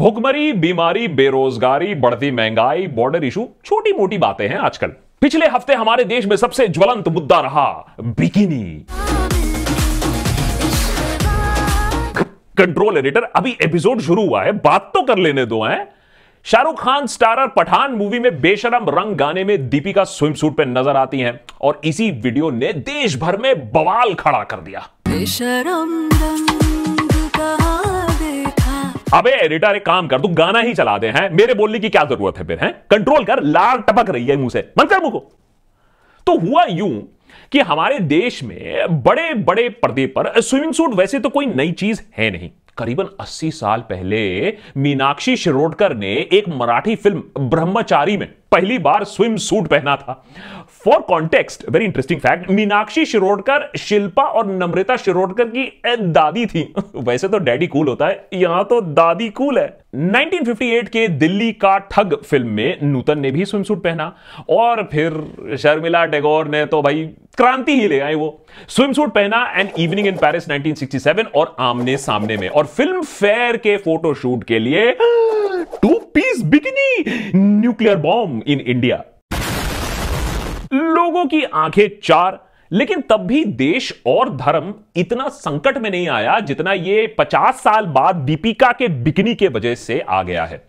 भुखमरी बीमारी बेरोजगारी बढ़ती महंगाई बॉर्डर इशू छोटी मोटी बातें हैं आजकल पिछले हफ्ते हमारे देश में सबसे ज्वलंत मुद्दा रहा बिकिनी कंट्रोल एडिटर अभी एपिसोड शुरू हुआ है बात तो कर लेने दो हैं शाहरुख खान स्टारर पठान मूवी में बेशरम रंग गाने में दीपिका स्विम सूट पर नजर आती हैं और इसी वीडियो ने देश भर में बवाल खड़ा कर दिया अबे एडिटर एक काम कर तू गाना ही चला दे हैं मेरे बोलने की क्या जरूरत है फिर है कंट्रोल कर लार टपक रही है मुंह से मन कर मुंह को तो हुआ यूं कि हमारे देश में बड़े बड़े पर्दे पर स्विमिंग सूट वैसे तो कोई नई चीज है नहीं करीबन 80 साल पहले मीनाक्षी शिरोडकर ने एक मराठी फिल्म ब्रह्मचारी में पहली बार स्विम सूट पहना था for context very interesting fact Meenakshi Shirodkar Shilpa और नम्रता शिरोडकर की दादी थी वैसे तो डैडी कूल होता है यहां तो दादी कूल है 1958 के दिल्ली का ठग फिल्म में नूतन ने भी स्विम सूट पहना और फिर शर्मिला टैगोर ने तो भाई क्रांति ही ले आई वो स्विम सूट पहना एंड इवनिंग इन पेरिस 1967 और आमने सामने में और फिल्म फेयर के फोटोशूट के लिए two piece bikini nuclear bomb in India लोगों की आंखें चार लेकिन तब भी देश और धर्म इतना संकट में नहीं आया जितना ये पचास साल बाद दीपिका के बिकनी के वजह से आ गया है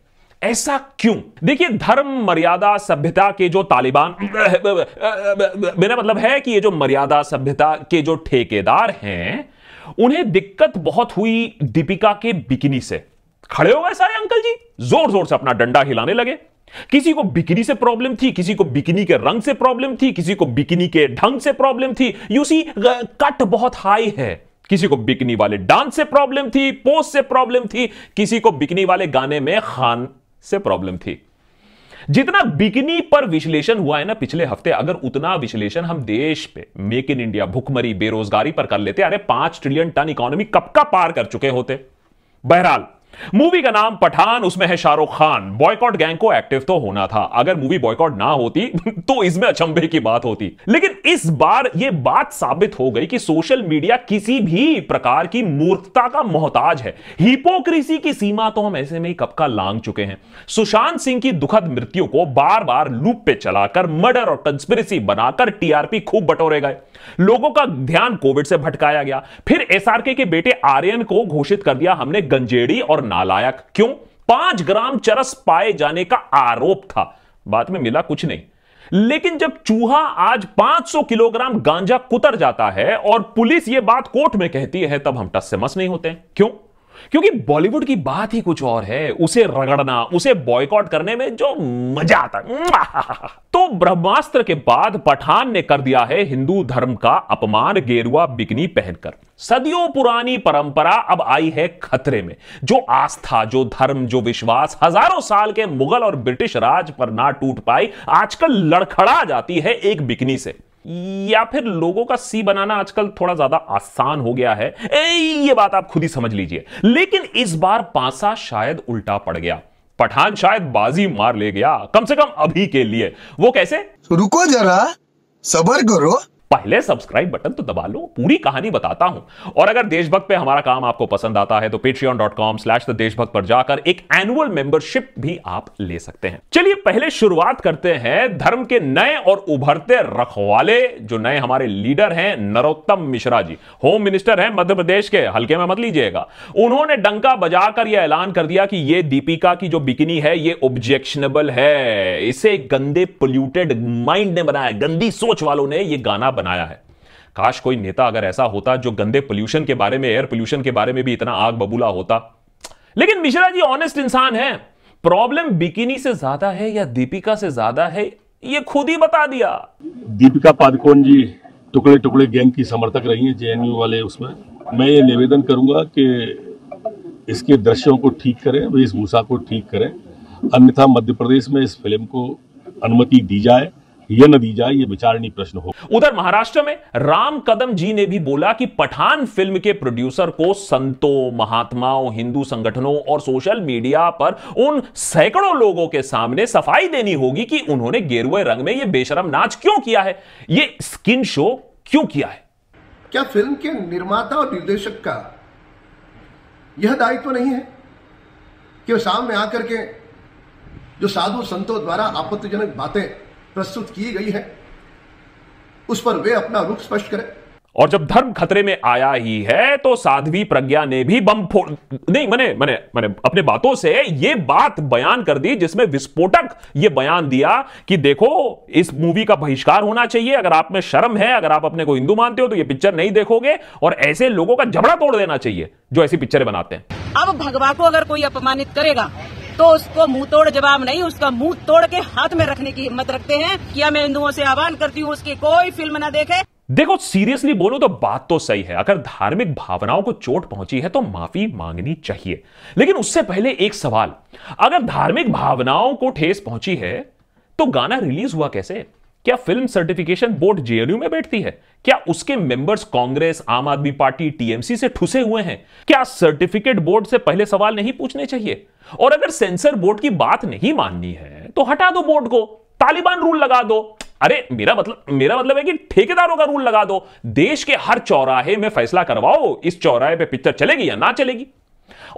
ऐसा क्यों देखिए धर्म मर्यादा सभ्यता के जो तालिबान मेरा मतलब है कि ये जो मर्यादा सभ्यता के जो ठेकेदार हैं उन्हें दिक्कत बहुत हुई दीपिका के बिकनी से खड़े हो गए सारे अंकल जी जोर जोर से अपना डंडा हिलाने लगे किसी को बिकनी से प्रॉब्लम थी किसी को बिकनी के रंग से प्रॉब्लम थी किसी को बिकनी के ढंग से प्रॉब्लम थी यू सी कट बहुत हाई है किसी को बिकनी वाले डांस से प्रॉब्लम थी पोस्ट से प्रॉब्लम थी किसी को बिकनी वाले गाने में खान से प्रॉब्लम थी जितना बिकनी पर विश्लेषण हुआ है ना पिछले हफ्ते अगर उतना विश्लेषण हम देश पे मेक इन इंडिया भुखमरी बेरोजगारी पर कर लेते अरे पांच ट्रिलियन टन इकोनॉमी कब का पार कर चुके होते बहरहाल मूवी का नाम पठान उसमें है शाहरुख खान बॉयकॉट गैंग को एक्टिव तो होना था अगर मूवी बॉयकॉट ना होती तो इसमें अचंभे की बात होती लेकिन इस बार यह बात साबित हो गई कि सोशल मीडिया किसी भी प्रकार की मूर्खता का मोहताज है हिपोक्रेसी की सीमा तो हम ऐसे में ही कब का लांग चुके हैं सुशांत सिंह की दुखद मृत्यु को बार बार लूप पे चलाकर मर्डर और कंस्पिरसी बनाकर टीआरपी खूब बटोरे गए लोगों का ध्यान कोविड से भटकाया गया फिर एसआरके के बेटे आर्यन को घोषित कर दिया हमने गंजेड़ी और नालायक क्यों पांच ग्राम चरस पाए जाने का आरोप था बाद में मिला कुछ नहीं लेकिन जब चूहा आज 500 किलोग्राम गांजा कुतर जाता है और पुलिस यह बात कोर्ट में कहती है तब हम टस से मस नहीं होते क्यों क्योंकि बॉलीवुड की बात ही कुछ और है उसे रगड़ना उसे बॉयकॉट करने में जो मजा आता है तो ब्रह्मास्त्र के बाद पठान ने कर दिया है हिंदू धर्म का अपमान गेरुआ बिकनी पहनकर सदियों पुरानी परंपरा अब आई है खतरे में जो आस्था जो धर्म जो विश्वास हजारों साल के मुगल और ब्रिटिश राज पर ना टूट पाई आजकल लड़खड़ा जाती है एक बिकनी से या फिर लोगों का सी बनाना आजकल थोड़ा ज्यादा आसान हो गया है ए, ये बात आप खुद ही समझ लीजिए लेकिन इस बार पासा शायद उल्टा पड़ गया पठान शायद बाजी मार ले गया कम से कम अभी के लिए वो कैसे रुको जरा सबर करो पहले सब्सक्राइब बटन तो दबा लो पूरी कहानी बताता हूं और अगर देशभक्त पे हमारा काम आपको पसंद आता है तो Patreon dot com slash the Deshbhakt पर जाकर एक एनुअल मेंबरशिप भी आप ले सकते हैं चलिए पहले शुरुआत करते हैं धर्म के नए और उभरते रखवाले जो नए हमारे लीडर हैं नरोत्तम मिश्रा जी होम मिनिस्टर हैं मध्य प्रदेश के हल्के में मत लीजिएगा उन्होंने डंका बजाकर यह ऐलान कर दिया कि यह दीपिका की जो बिकनी है यह ऑब्जेक्शनेबल है इसे गंदे पोल्यूटेड माइंड ने बनाया गंदी सोच वालों ने यह गाना बनाया है काश कोई नेता अगर ऐसा होता जो गंदे पोल्यूशन के बारे में एयर पोल्यूशन के बारे में भी इतना आग बबूला होता लेकिन मिश्रा जी ऑनेस्ट इंसान है प्रॉब्लम बिकिनी से ज्यादा है या दीपिका से ज्यादा है ये खुद ही बता दिया दीपिका पादुकोण जी टुकड़े टुकड़े गैंग की समर्थक रही हैं जेएनयू वाले उसमें मैं ये निवेदन करूंगा कि इसके दृश्यों को ठीक करें वेशभूषा को ठीक करें अन्यथा मध्य प्रदेश में इस फिल्म को अनुमति दी जाए यह नतीजा यह विचारणी प्रश्न हो उधर महाराष्ट्र में राम कदम जी ने भी बोला कि पठान फिल्म के प्रोड्यूसर को संतों महात्माओं हिंदू संगठनों और सोशल मीडिया पर उन सैकड़ों लोगों के सामने सफाई देनी होगी कि उन्होंने गेरुए रंग में यह बेशरम नाच क्यों किया है यह स्किन शो क्यों किया है क्या फिल्म के निर्माता और निर्देशक का यह दायित्व तो नहीं है कि सामने आकर के जो साधु संतों द्वारा आपत्तिजनक बातें प्रस्तुत की गई है उस पर वे अपना रुख स्पष्ट करें और जब धर्म खतरे में आया ही है तो साध्वी प्रज्ञा ने भी बम फोड़ नहीं मैंने मैंने मैंने अपने बातों से ये बात बयान कर दी जिसमें विस्फोटक ये बयान दिया कि देखो इस मूवी का बहिष्कार होना चाहिए अगर आप में शर्म है अगर आप अपने को हिंदू मानते हो तो ये पिक्चर नहीं देखोगे और ऐसे लोगों का झबड़ा तोड़ देना चाहिए जो ऐसी पिक्चरें बनाते हैं अब भगवा को अगर कोई अपमानित करेगा तो उसको मुंह तोड़ जवाब नहीं उसका मुंह तोड़ के हाथ में रखने की हिम्मत रखते हैं क्या मैं हिंदुओं से आह्वान करती हूँ उसकी कोई फिल्म ना देखे देखो सीरियसली बोलो तो बात तो सही है अगर धार्मिक भावनाओं को चोट पहुंची है तो माफी मांगनी चाहिए लेकिन उससे पहले एक सवाल अगर धार्मिक भावनाओं को ठेस पहुंची है तो गाना रिलीज हुआ कैसे क्या फिल्म सर्टिफिकेशन बोर्ड जेएनयू में बैठती है क्या उसके मेंबर्स कांग्रेस आम आदमी पार्टी टीएमसी से ठुसे हुए हैं क्या सर्टिफिकेट बोर्ड से पहले सवाल नहीं पूछने चाहिए और अगर सेंसर बोर्ड की बात नहीं माननी है तो हटा दो बोर्ड को तालिबान रूल लगा दो अरे मेरा मतलब मेरा मतलब है कि ठेकेदारों का रूल लगा दो देश के हर चौराहे में फैसला करवाओ इस चौराहे पे पिक्चर चलेगी या ना चलेगी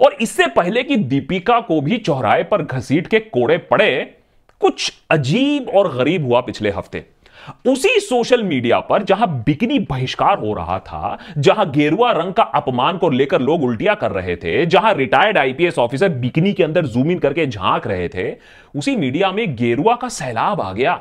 और इससे पहले कि दीपिका को भी चौराहे पर घसीट के कोड़े पड़े कुछ अजीब और गरीब हुआ पिछले हफ्ते उसी सोशल मीडिया पर जहां बिकनी बहिष्कार हो रहा था जहां गेरुआ रंग का अपमान को लेकर लोग उल्टियां कर रहे थे जहां रिटायर्ड आईपीएस ऑफिसर बिकनी के अंदर जूम इन करके झांक रहे थे उसी मीडिया में गेरुआ का सैलाब आ गया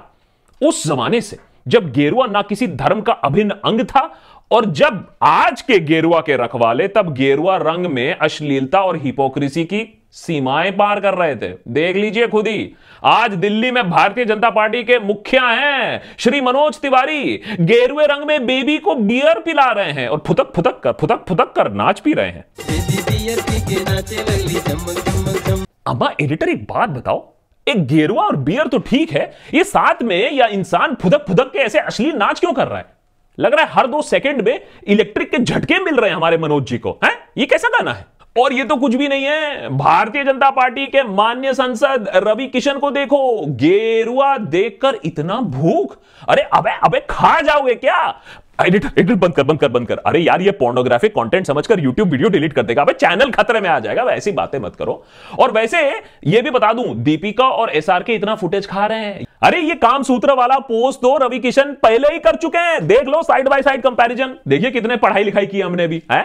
उस जमाने से जब गेरुआ ना किसी धर्म का अभिन्न अंग था और जब आज के गेरुआ के रखवाले तब गेरुआ रंग में अश्लीलता और हिपोक्रेसी की सीमाएं पार कर रहे थे देख लीजिए खुद ही आज दिल्ली में भारतीय जनता पार्टी के मुखिया हैं श्री मनोज तिवारी गेरुए रंग में बेबी को बियर पिला रहे हैं और फुतक फुतक कर फुतक फुतक कर नाच पी रहे हैं अब एडिटर एक बात बताओ एक गेरुआ और बियर तो ठीक है ये साथ में या इंसान फुदक फुदक के ऐसे अश्लील नाच क्यों कर रहा है लग रहा है हर दो सेकंड में इलेक्ट्रिक के झटके मिल रहे हैं हमारे मनोज जी को हैं ये कैसा गाना है और ये तो कुछ भी नहीं है भारतीय जनता पार्टी के मान्य सांसद रवि किशन को देखो गेरुआ देखकर इतना भूख अरे अबे अबे खा जाओगे क्या एडिट एडिट बंद कर बंद कर बंद कर अरे यार ये पोर्नोग्राफिक कंटेंट समझकर यूट्यूब वीडियो डिलीट कर देगा अबे चैनल खतरे में आ जाएगा ऐसी बातें मत करो और वैसे ये भी बता दूं दीपिका और एसआर के इतना फुटेज खा रहे हैं अरे ये काम सूत्र वाला पोस्ट तो रवि किशन पहले ही कर चुके हैं देख लो साइड बाय साइड कंपैरिजन देखिए कितने पढ़ाई लिखाई की हमने भी है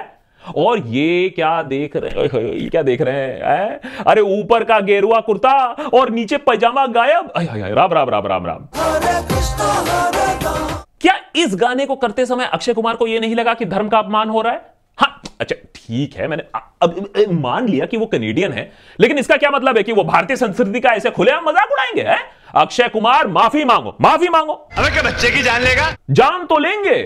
और ये क्या देख रहे हैं ये क्या देख रहे हैं है? अरे ऊपर का गेरुआ कुर्ता और नीचे पैजामा गायब राम राम राम राम राम क्या इस गाने को करते समय अक्षय कुमार को यह नहीं लगा कि धर्म का अपमान हो रहा है हाँ अच्छा ठीक है मैंने अब मान लिया कि वो कनेडियन है लेकिन इसका क्या मतलब है कि वो भारतीय संस्कृति का ऐसे खुले मजाक उड़ाएंगे है? अक्षय कुमार माफी मांगो माफी मांगो अरे क्या बच्चे की जान लेगा जान तो लेंगे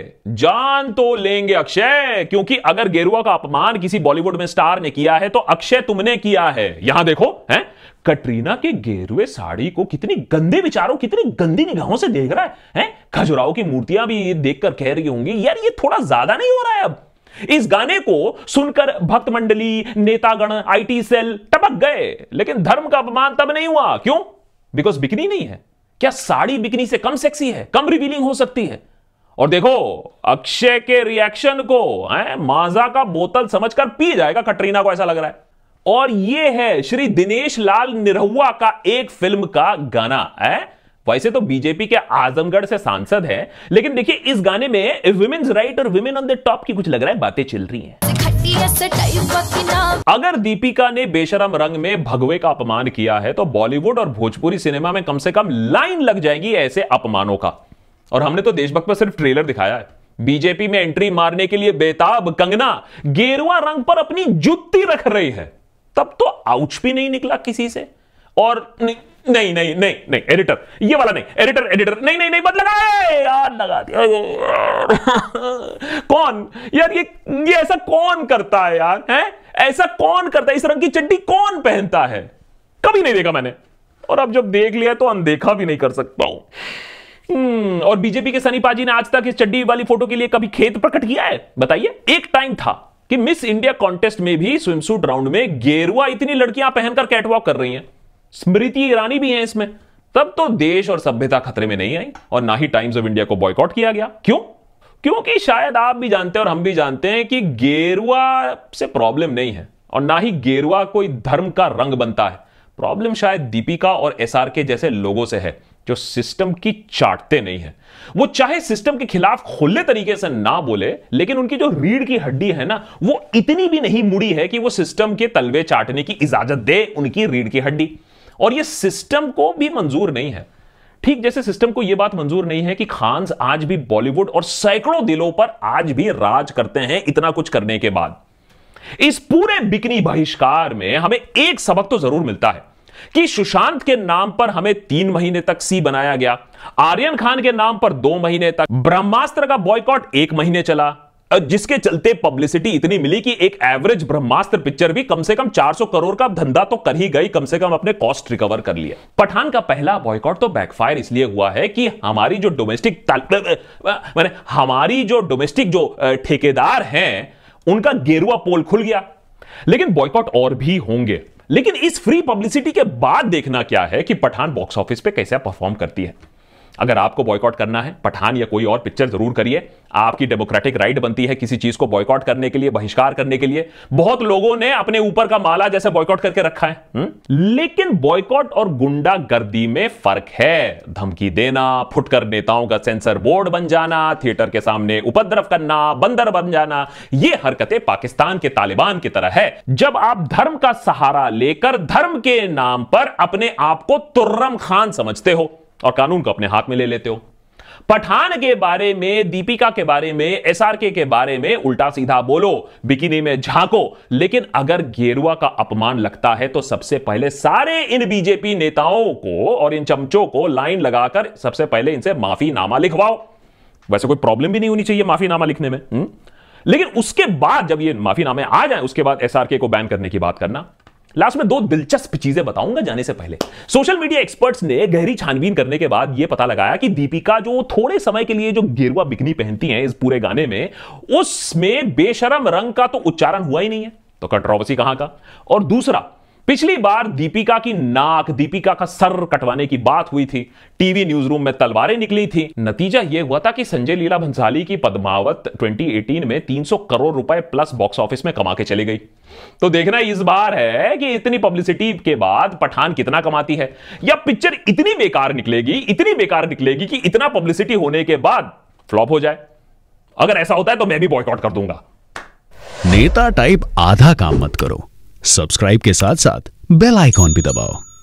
जान तो लेंगे अक्षय क्योंकि अगर गेरुआ का अपमान किसी बॉलीवुड में स्टार ने किया है तो अक्षय तुमने किया है यहां देखो है कटरीना के गेरुए साड़ी को कितनी गंदे विचारों कितनी गंदी निगाहों से देख रहा है, है? खजुराहो की मूर्तियां भी देखकर कह रही होंगी यार ये थोड़ा ज्यादा नहीं हो रहा है अब इस गाने को सुनकर भक्त मंडली नेतागण आईटी सेल टपक गए लेकिन धर्म का अपमान तब नहीं हुआ क्यों बिकॉज बिकनी नहीं है क्या साड़ी बिकनी से कम सेक्सी है कम रिवीलिंग हो सकती है और देखो अक्षय के रिएक्शन को है माजा का बोतल समझकर पी जाएगा कटरीना को ऐसा लग रहा है और ये है श्री दिनेश लाल निरहुआ का एक फिल्म का गाना है वैसे तो बीजेपी के आजमगढ़ से सांसद है लेकिन देखिए इस गाने में वुमेन्स राइट और वुमेन ऑन द टॉप की कुछ लग रहा है बातें चल रही हैं अगर दीपिका ने बेशरम रंग में भगवे का अपमान किया है तो बॉलीवुड और भोजपुरी सिनेमा में कम से कम लाइन लग जाएगी ऐसे अपमानों का और हमने तो देशभक्त पर सिर्फ ट्रेलर दिखाया है बीजेपी में एंट्री मारने के लिए बेताब कंगना गेरुआ रंग पर अपनी जुत्ती रख रही है तब तो आउच भी नहीं निकला किसी से और नहीं। नहीं नहीं नहीं नहीं एडिटर ये वाला नहीं एडिटर एडिटर नहीं नहीं नहीं बदला लगा यार लगा दिया कौन यार ये ये ऐसा कौन करता है यार हैं ऐसा कौन करता है इस रंग की चड्डी कौन पहनता है कभी नहीं देखा मैंने और अब जब देख लिया तो अनदेखा भी नहीं कर सकता हूं हम्म, और बीजेपी के सनी पाजी ने आज तक इस चड्डी वाली फोटो के लिए कभी खेत प्रकट किया है बताइए एक टाइम था कि मिस इंडिया कॉन्टेस्ट में भी स्विमसूट राउंड में गेरुआ इतनी लड़कियां पहनकर कैटवॉक कर रही हैं स्मृति ईरानी भी हैं इसमें तब तो देश और सभ्यता खतरे में नहीं आई और ना ही टाइम्स ऑफ इंडिया को बॉयकॉट किया गया क्यों क्योंकि शायद आप भी जानते हैं और हम भी जानते हैं कि गेरुआ से प्रॉब्लम नहीं है और ना ही गेरुआ कोई धर्म का रंग बनता है प्रॉब्लम शायद दीपिका और एस के जैसे लोगों से है जो सिस्टम की चाटते नहीं है वो चाहे सिस्टम के खिलाफ खुले तरीके से ना बोले लेकिन उनकी जो रीढ़ की हड्डी है ना वो इतनी भी नहीं मुड़ी है कि वो सिस्टम के तलवे चाटने की इजाजत दे उनकी रीढ़ की हड्डी और ये सिस्टम को भी मंजूर नहीं है ठीक जैसे सिस्टम को यह बात मंजूर नहीं है कि खान्स आज भी बॉलीवुड और सैकड़ों दिलों पर आज भी राज करते हैं इतना कुछ करने के बाद इस पूरे बिकनी बहिष्कार में हमें एक सबक तो जरूर मिलता है कि सुशांत के नाम पर हमें तीन महीने तक सी बनाया गया आर्यन खान के नाम पर दो महीने तक ब्रह्मास्त्र का बॉयकॉट एक महीने चला जिसके चलते पब्लिसिटी इतनी मिली कि एक एवरेज ब्रह्मास्त्र पिक्चर भी कम से कम 400 करोड़ का धंधा तो कर ही गई कम से कम अपने कॉस्ट रिकवर कर लिया पठान का पहला बॉयकॉट तो बैकफायर इसलिए हुआ है कि हमारी जो डोमेस्टिक मैंने हमारी जो डोमेस्टिक जो ठेकेदार हैं उनका गेरुआ पोल खुल गया लेकिन बॉयकॉट और भी होंगे लेकिन इस फ्री पब्लिसिटी के बाद देखना क्या है कि पठान बॉक्स ऑफिस पे कैसे परफॉर्म करती है अगर आपको बॉयकॉट करना है पठान या कोई और पिक्चर जरूर करिए आपकी डेमोक्रेटिक राइट बनती है किसी चीज को बॉयकॉट करने के लिए बहिष्कार करने के लिए बहुत लोगों ने अपने ऊपर का माला जैसे बॉयकॉट करके रखा है हु? हम्म? लेकिन बॉयकॉट और गुंडागर्दी में फर्क है धमकी देना फुटकर नेताओं का सेंसर बोर्ड बन जाना थिएटर के सामने उपद्रव करना बंदर बन जाना ये हरकतें पाकिस्तान के तालिबान की तरह है जब आप धर्म का सहारा लेकर धर्म के नाम पर अपने आप को तुर्रम खान समझते हो और कानून को अपने हाथ में ले लेते हो पठान के बारे में दीपिका के बारे में एसआरके के बारे में उल्टा सीधा बोलो बिकिनी में झांको लेकिन अगर गेरुआ का अपमान लगता है तो सबसे पहले सारे इन बीजेपी नेताओं को और इन चमचों को लाइन लगाकर सबसे पहले इनसे माफीनामा लिखवाओ वैसे कोई प्रॉब्लम भी नहीं होनी चाहिए माफीनामा लिखने में हुँ? हम्म? लेकिन उसके बाद जब ये माफीनामे आ जाए उसके बाद एसआरके को बैन करने की बात करना लास्ट में दो दिलचस्प चीजें बताऊंगा जाने से पहले सोशल मीडिया एक्सपर्ट्स ने गहरी छानबीन करने के बाद यह पता लगाया कि दीपिका जो थोड़े समय के लिए जो गेरुआ बिकनी पहनती हैं इस पूरे गाने में उसमें बेशरम रंग का तो उच्चारण हुआ ही नहीं है तो कंट्रोवर्सी कहां का और दूसरा पिछली बार दीपिका की नाक दीपिका का सर कटवाने की बात हुई थी टीवी न्यूज रूम में तलवारें निकली थी नतीजा यह हुआ था कि संजय लीला भंसाली की पद्मावत 2018 में 300 करोड़ रुपए प्लस बॉक्स ऑफिस में कमा के चली गई तो देखना इस बार है कि इतनी पब्लिसिटी के बाद पठान कितना कमाती है या पिक्चर इतनी बेकार निकलेगी इतनी बेकार निकलेगी कि इतना पब्लिसिटी होने के बाद फ्लॉप हो जाए अगर ऐसा होता है तो मैं भी बॉयकॉट कर दूंगा नेता टाइप आधा काम मत करो सब्सक्राइब के साथ साथ बेल आइकॉन भी दबाओ